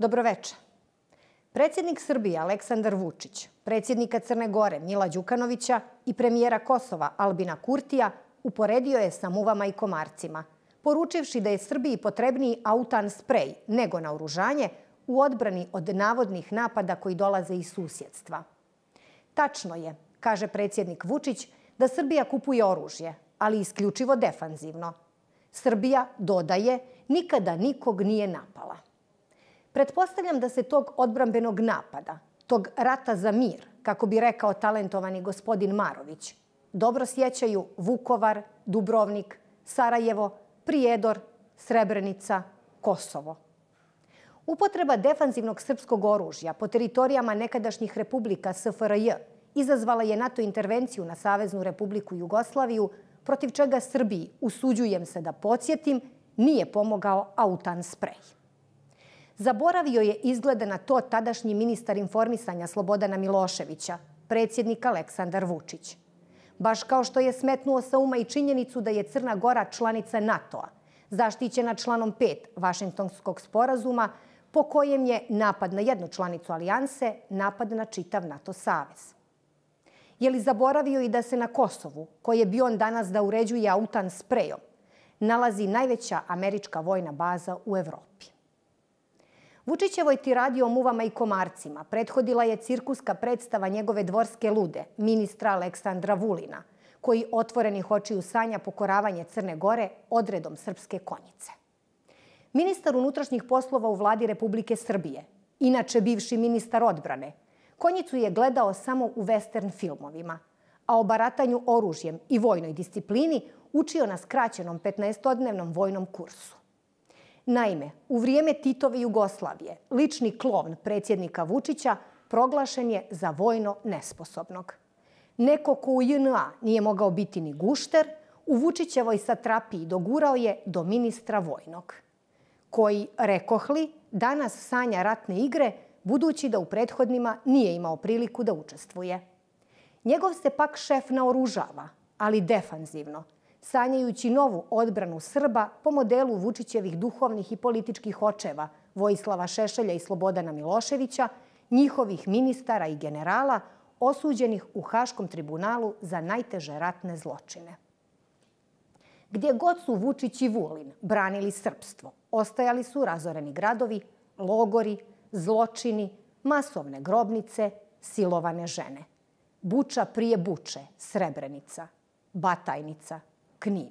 Dobroveče. Predsjednik Srbije Aleksandar Vučić, predsjednika Crne Gore Mila Đukanovića i premijera Kosova Albina Kurtija uporedio je sa muvama i komarcima, poručivši da je Srbiji potrebniji autan sprej nego na oružanje u odbrani od navodnih napada koji dolaze iz susjedstva. Tačno je, kaže predsjednik Vučić, da Srbija kupuje oružje, ali isključivo defanzivno. Srbija, dodaje, nikada nikog nije napala. Pretpostavljam da se tog odbrambenog napada, tog rata za mir, kako bi rekao talentovani gospodin Marović, dobro sjećaju Vukovar, Dubrovnik, Sarajevo, Prijedor, Srebrenica, Kosovo. Upotreba defanzivnog srpskog oružja po teritorijama nekadašnjih republika SFRJ izazvala je NATO intervenciju na Saveznu republiku Jugoslaviju, protiv čega Srbiji, usuđujem se da podsjetim, nije pomogao autan sprej zaboravio je izgleda na to tadašnji ministar informisanja Slobodana Miloševića, predsjednik Aleksandar Vučić. Baš kao što je smetnuo sa uma i činjenicu da je Crna Gora članica NATO-a, zaštićena članom 5 Vašingtonskog sporazuma, po kojem je napad na jednu članicu alijanse napad na čitav NATO savez. Je li zaboravio i da se na Kosovu, koje bi on danas da uređuje autan sprejom, nalazi najveća američka vojna baza u Evropi? Vučićevoj tiradi o muvama i komarcima prethodila je cirkuska predstava njegove dvorske lude, ministra Aleksandra Vulina, koji otvorenih očiju sanja pokoravanje Crne Gore odredom Srpske konjice. Ministar unutrašnjih poslova u vladi Republike Srbije, inače bivši ministar odbrane, konjicu je gledao samo u western filmovima, a o baratanju oružjem i vojnoj disciplini učio na skraćenom 15-odnevnom vojnom kursu. Naime, u vrijeme Titove Jugoslavije, lični klovn predsjednika Vučića proglašen je za vojno nesposobnog. Neko ko u JNA nije mogao biti ni gušter, u Vučićevoj satrapiji dogurao je do ministra vojnog, koji, rekohli, danas sanja ratne igre, budući da u prethodnima nije imao priliku da učestvuje. Njegov se pak šef naoružava, ali defanzivno – sanjajući novu odbranu Srba po modelu Vučićevih duhovnih i političkih očeva, Vojislava Šešelja i Slobodana Miloševića, njihovih ministara i generala, osuđenih u Haškom tribunalu za najteže ratne zločine. Gdje god su Vučić i Vulin branili srpstvo, ostajali su razoreni gradovi, logori, zločini, masovne grobnice, silovane žene. Buča prije buče, Srebrenica, Batajnica – Knin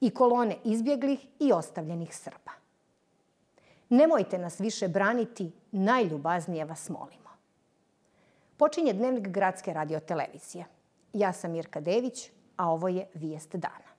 i kolone izbjeglih i ostavljenih Srba. Nemojte nas više braniti, najljubaznije vas molimo. Počinje dnevnik Gradske radiotelevizije. Ja sam Mirka Dević, a ovo je Vijest dana.